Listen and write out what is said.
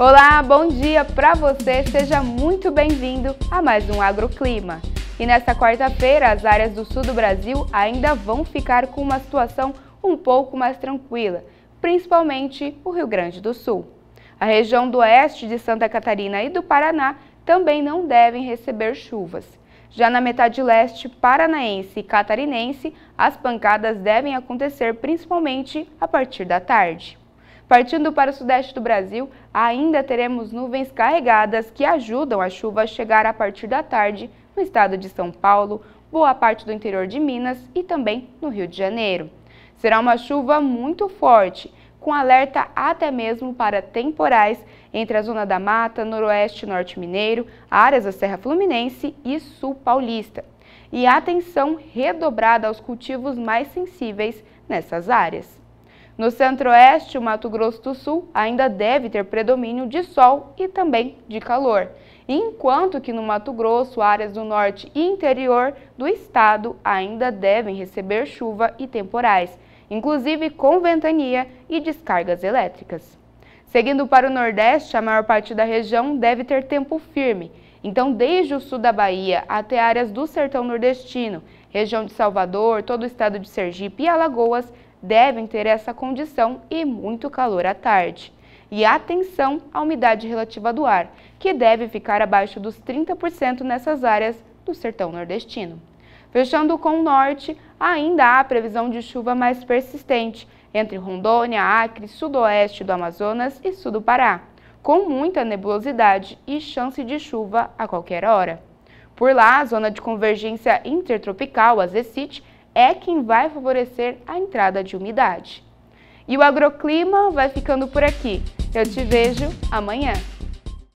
Olá, bom dia para você. Seja muito bem-vindo a mais um Agroclima. E nesta quarta-feira, as áreas do sul do Brasil ainda vão ficar com uma situação um pouco mais tranquila, principalmente o Rio Grande do Sul. A região do oeste de Santa Catarina e do Paraná também não devem receber chuvas. Já na metade leste paranaense e catarinense, as pancadas devem acontecer principalmente a partir da tarde. Partindo para o sudeste do Brasil, ainda teremos nuvens carregadas que ajudam a chuva a chegar a partir da tarde no estado de São Paulo, boa parte do interior de Minas e também no Rio de Janeiro. Será uma chuva muito forte, com alerta até mesmo para temporais entre a Zona da Mata, Noroeste e Norte Mineiro, áreas da Serra Fluminense e Sul Paulista. E atenção redobrada aos cultivos mais sensíveis nessas áreas. No centro-oeste, o Mato Grosso do Sul ainda deve ter predomínio de sol e também de calor, enquanto que no Mato Grosso, áreas do norte e interior do estado ainda devem receber chuva e temporais, inclusive com ventania e descargas elétricas. Seguindo para o nordeste, a maior parte da região deve ter tempo firme, então, desde o sul da Bahia até áreas do sertão nordestino, região de Salvador, todo o estado de Sergipe e Alagoas, devem ter essa condição e muito calor à tarde. E atenção à umidade relativa do ar, que deve ficar abaixo dos 30% nessas áreas do sertão nordestino. Fechando com o norte, ainda há previsão de chuva mais persistente entre Rondônia, Acre, sudoeste do Amazonas e sul do Pará, com muita nebulosidade e chance de chuva a qualquer hora. Por lá, a zona de convergência intertropical, a ZECIT, é quem vai favorecer a entrada de umidade. E o agroclima vai ficando por aqui. Eu te vejo amanhã.